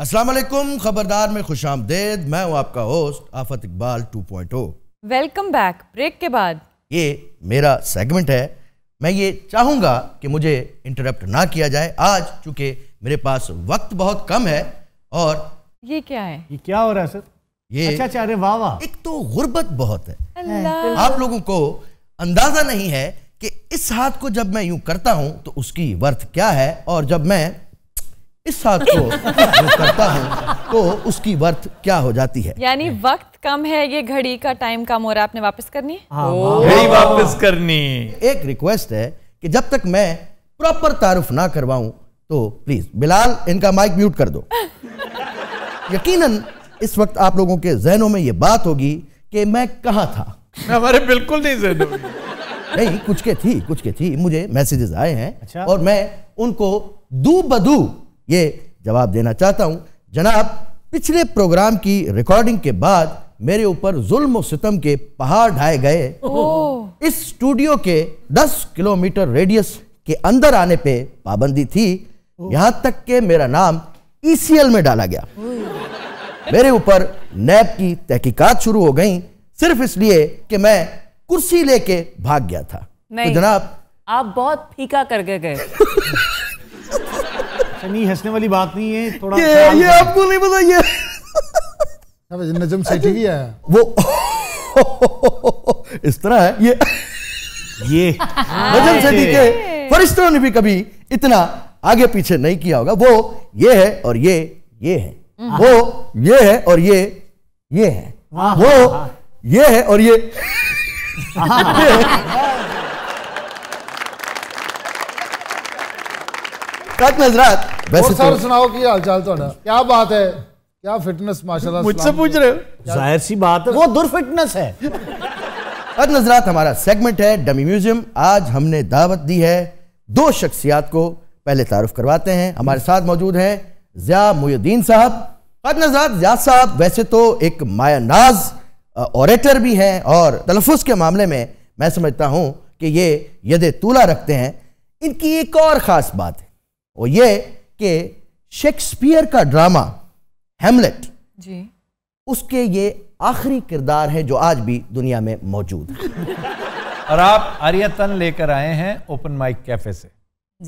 असलम खबरदार में खुश आमदेद मैं हूँ आपका होस्ट आफत इकबाल 2.0 वेलकम बैक ब्रेक के बाद ये मेरा सेगमेंट है मैं ये चाहूँगा कि मुझे इंटरप्ट ना किया जाए आज चूंकि मेरे पास वक्त बहुत कम है और ये क्या है ये क्या हो रहा है सर ये अच्छा अच्छा अरे वाह वाह एक तो गुर्बत बहुत है हाँ, आप लोगों को अंदाज़ा नहीं है कि इस हाथ को जब मैं यूं करता हूं तो उसकी वर्थ क्या है और जब मैं इस साथ को करता है तो उसकी वर्थ क्या हो जाती है यानी वक्त कम है ये घड़ी का टाइम कम हो रहा है आपने वापस करनी हाँ, हाँ। घड़ी हाँ। वापस करनी एक रिक्वेस्ट है कि जब तक मैं प्रॉपर तारुफ ना करवाऊं तो प्लीज बिलाल इनका माइक म्यूट कर दो यकीनन इस वक्त आप लोगों के जहनों में ये बात होगी कि मैं कहा था हमारे बिल्कुल नहीं जहन नहीं कुछ के थी कुछ के थी मुझे मैसेजेस आए हैं अच्छा? और मैं उनको दू बदू ये जवाब देना चाहता हूँ जनाब पिछले प्रोग्राम की रिकॉर्डिंग के बाद मेरे ऊपर जुल्म सितम के पहाड़ ढाए गए इस स्टूडियो के 10 किलोमीटर रेडियस के अंदर आने पे पाबंदी थी यहां तक के मेरा नाम ईसीएल e में डाला गया मेरे ऊपर नैब की तहकीकात शुरू हो गई सिर्फ इसलिए कि मैं कुर्सी लेके भाग गया था तो जनाब आप बहुत फीका करके गए नहीं हंसने वाली बात नहीं है थोड़ा ये ये आपको नहीं पता ये नजम सेठी भी आया वो इस तरह है ये ये नजम सेठी के फरिश्तों ने भी कभी इतना आगे पीछे नहीं किया होगा वो ये है और ये ये है हम्म। वो ये है और ये ये है वो हाँ। ये है और ये हाँ। तो- सर सुनाओ की हालचाल ਤੁਹਾਡਾ क्या फिटनेस माशाल्लाह मुझसे पूछ रहे हो जाहिर सी बात है वो फिटनेस है हमारा सेगमेंट है डमी म्यूजियम आज हमने दावत दी है दो शख्सियात को पहले तारुफ करवाते हैं हमारे साथ मौजूद हैं जिया मुहिद्दीन साहब और नजरात जिया साहब वैसे तो एक माया नाज ऑरेटर भी हैं और तलफ़ के मामले में मैं समझता हूँ कि ये यदि तूला रखते हैं इनकी एक और ख़ास बात है वो ये कि शेक्सपियर का ड्रामा हेमलेट जी उसके ये आखिरी किरदार है जो आज भी दुनिया में मौजूद है और आप आर्यतन लेकर आए हैं ओपन माइक कैफे से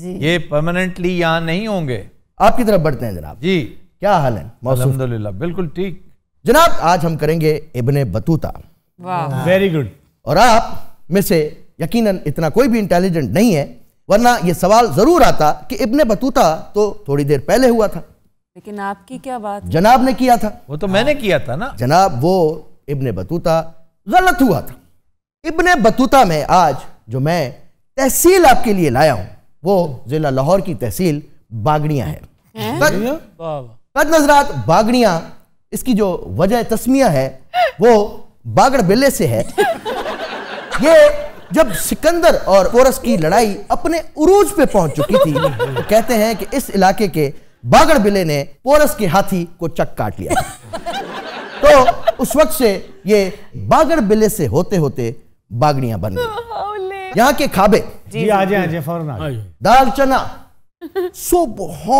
जी ये परमानेंटली यहां नहीं होंगे आपकी तरफ बढ़ते हैं जनाब जी क्या हाल है बिल्कुल ठीक जनाब आज हम करेंगे इब्ने बतूता वेरी गुड और आप में से यकीनन इतना कोई भी इंटेलिजेंट नहीं है वरना ये सवाल ज़रूर आता कि इब्ने बतूता तो थोड़ी देर पहले हुआ था लेकिन आपकी क्या बात जनाब ने किया था वो तो मैंने हाँ। किया था ना जनाब वो इब्ने बतूता गलत हुआ था इब्ने बतूता में आज जो मैं तहसील आपके लिए लाया हूं वो ज़िला लाहौर की तहसील बागड़िया है कद नजरात बागड़िया इसकी जो वजह तस्मिया है वो बागड़ बिल्ले से है ये जब सिकंदर और कोरस की लड़ाई अपने उरूज पे पहुंच चुकी थी तो कहते हैं कि इस इलाके के बागड़ बिले ने पोरस के हाथी को चक काट लिया तो उस वक्त से ये बागड़ बिले से होते होते बागड़ियां बन गई यहाँ के खाबे जी आजे आजे फौरन दाल चना सुबह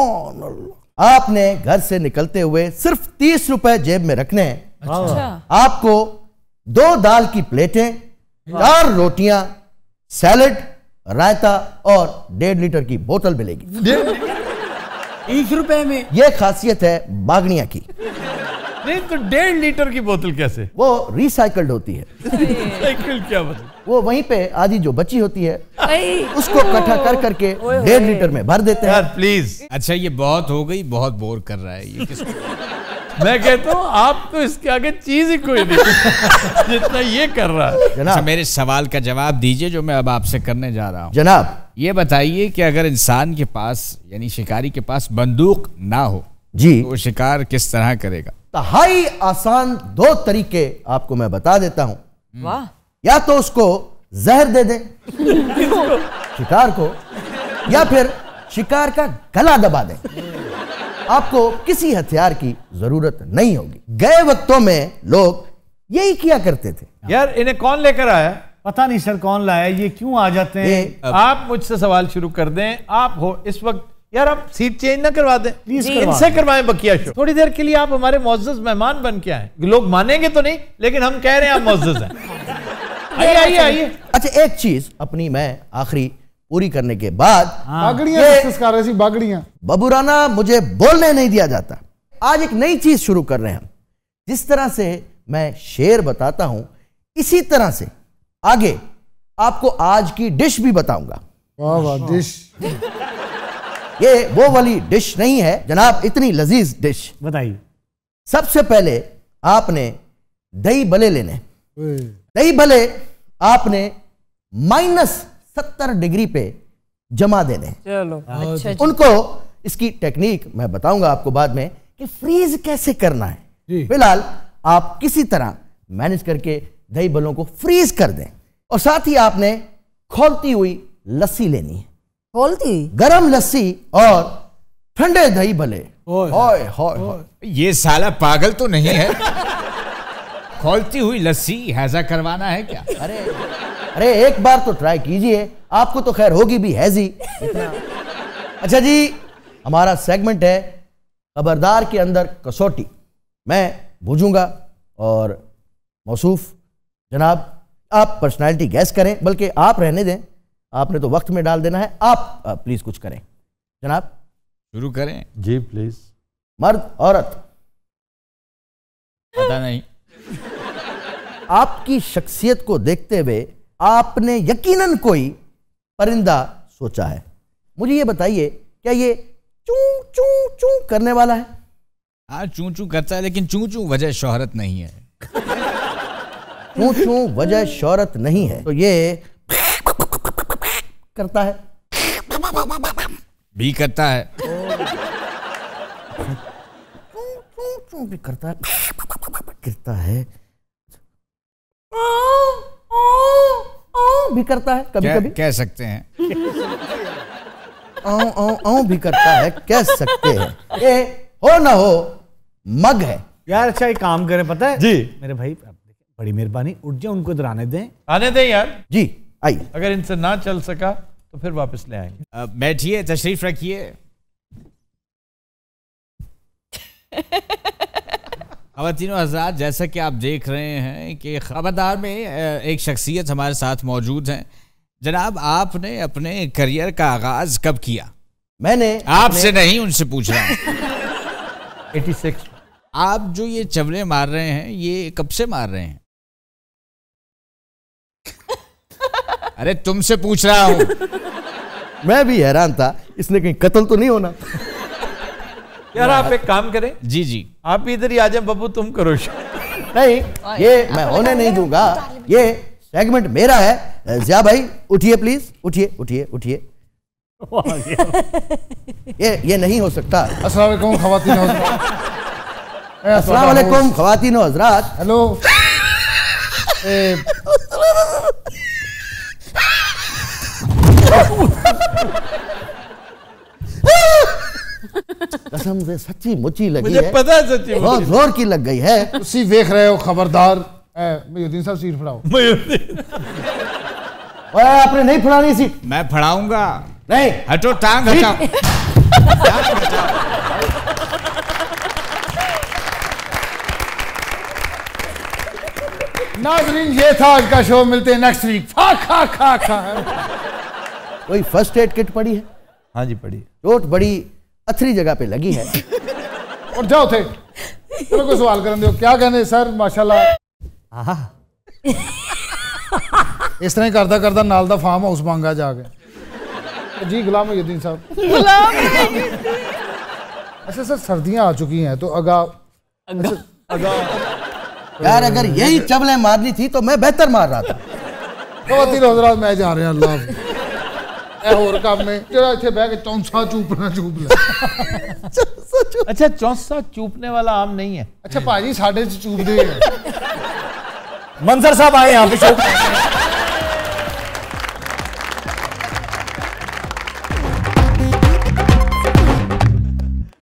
आपने घर से निकलते हुए सिर्फ तीस रुपए जेब में रखने हैं अच्छा। आपको दो दाल की प्लेटें चार रोटियां सैलड रायता और डेढ़ लीटर की बोतल मिलेगी एक रुपए में ये खासियत है बागनिया की नहीं तो डेढ़ लीटर की बोतल कैसे वो रिसाइकल्ड होती है रिसाइकल क्या मतलब वो वहीं पे आधी जो बची होती है उसको इकट्ठा कर करके डेढ़ लीटर में भर देते हैं यार प्लीज अच्छा ये बहुत हो गई बहुत बोर कर रहा है ये किसको मैं कहता हूँ आप तो इसके आगे चीज ही कोई नहीं जितना ये कर रहा है जनाब अच्छा, मेरे सवाल का जवाब दीजिए जो मैं अब आपसे करने जा रहा हूँ जनाब ये बताइए कि अगर इंसान के पास यानी शिकारी के पास बंदूक ना हो जी तो शिकार किस तरह करेगा तहाई आसान दो तरीके आपको मैं बता देता हूँ हम्म। या तो उसको जहर दे दे शिकार को या फिर शिकार का गला दबा दे आपको किसी हथियार की जरूरत नहीं होगी गए वक्तों में लोग यही किया करते थे यार इन्हें कौन लेकर आया पता नहीं सर कौन लाया ये क्यों आ जाते हैं आप मुझसे सवाल शुरू कर दें आप हो इस वक्त यार आप सीट चेंज ना करवा दें प्लीज इनसे करवाएं बकिया शो थोड़ी देर के लिए आप हमारे मोजज मेहमान बन के आए लोग मानेंगे तो नहीं लेकिन हम कह रहे हैं आप मोजज हैं आइए आइए आइए अच्छा, अच्छा एक चीज अपनी मैं आखिरी पूरी करने के बाद बागड़िया बागड़ियां बबुराना मुझे बोलने नहीं दिया जाता आज एक नई चीज शुरू कर रहे हैं हम जिस तरह से मैं शेर बताता हूं इसी तरह से आगे आपको आज की डिश भी बताऊंगा अच्छा। डिश ये वो वाली डिश नहीं है जनाब इतनी लजीज डिश बताइए सबसे पहले आपने दही भले लेने दही भले आपने माइनस सत्तर डिग्री पे जमा देने चलो हाँ, अच्छा उनको इसकी टेक्निक मैं बताऊंगा आपको बाद में कि फ्रीज कैसे करना है फिलहाल आप किसी तरह मैनेज करके दही बलों को फ्रीज कर दें और साथ ही आपने खोलती हुई लस्सी लेनी है खोलती गरम लस्सी और ठंडे दही भले होय होय ये साला पागल तो नहीं है खोलती हुई लस्सी हैजा करवाना है क्या अरे अरे एक बार तो ट्राई कीजिए आपको तो खैर होगी भी हैजी इतना अच्छा जी हमारा सेगमेंट है खबरदार के अंदर कसौटी मैं बूझूंगा और मौसूफ जनाब आप पर्सनालिटी गैस करें बल्कि आप रहने दें आपने तो वक्त में डाल देना है आप प्लीज़ कुछ करें जनाब शुरू करें जी प्लीज़ मर्द औरत पता नहीं आपकी शख्सियत को देखते हुए आपने यकीनन कोई परिंदा सोचा है मुझे ये बताइए क्या ये चू चू चू करने वाला है हाँ चू चू करता है लेकिन चू चू वजह शोहरत नहीं है चू चू वजह शोहरत नहीं है तो ये करता है भी करता है चू चू भी करता है गिरता है भी करता है कभी कभी कह सकते हैं आऊ आऊ आऊ भी करता है कह सकते हैं ये हो ना हो मग है यार अच्छा एक काम करें पता है जी मेरे भाई बड़ी मेहरबानी उठ जाए उनको इधर आने दें आने दें यार जी आइए अगर इनसे ना चल सका तो फिर वापस ले आएंगे बैठिए तशरीफ रखिए खातिन हजरात जैसा कि आप देख रहे हैं कि खबरदार में एक शख्सियत हमारे साथ मौजूद हैं जनाब आपने अपने करियर का आगाज कब किया मैंने आपसे नहीं उनसे पूछ रहा एटी सिक्स आप जो ये चवले मार रहे हैं ये कब से मार रहे हैं अरे तुमसे पूछ रहा हूँ मैं भी हैरान था इसने कहीं कत्ल तो नहीं होना यार आप एक काम करें जी जी आप इधर ही आ जाए बबू तुम करो नहीं ये मैं होने नहीं दूंगा ये सेगमेंट मेरा है जिया भाई उठिए प्लीज उठिए उठिए उठिए ये ये नहीं हो सकता अस्सलाम वालेकुम खवातीन अस्सलाम वालेकुम खवातीन हजरात हेलो कसम से सच्ची मुची लगी मुझे है पता है सच्ची मुची बहुत जोर की लग गई है उसी देख रहे हो खबरदार मयुद्दीन साहब सीट फड़ाओ मयुद्दीन आपने नहीं फड़ानी सीट मैं फड़ाऊंगा नहीं हटो टांग हटाओ नाजरीन ये था आज का शो मिलते हैं नेक्स्ट वीक खा खा खा खा कोई फर्स्ट एड किट पड़ी है हाँ जी पड़ी चोट बड़ी अथरी जगह पे लगी है और जाओ थे तो को सवाल कर दो क्या कहने सर माशाल्लाह ਆਹਾ ਇਸ ਤਰ੍ਹਾਂ ਹੀ ਕਰਦਾ ਕਰਦਾ ਨਾਲ ਦਾ ਫਾਰਮ ਹਾਊਸ ਮੰਗਾ ਜਾ जी गुलाम यदीन साहब अच्छा सर सर्दियां आ चुकी हैं तो अगा अगा यार अगर यही चबले मारनी थी तो मैं बेहतर मार रहा था तो मैं जा रहा हूँ अल्लाह और काम में जरा इथे बैठ के चौंसा चूपना चूप ले अच्छा चौंसा चूपने वाला आम नहीं है अच्छा पाजी साढ़े चूप दे मंजर साहब आए यहाँ पे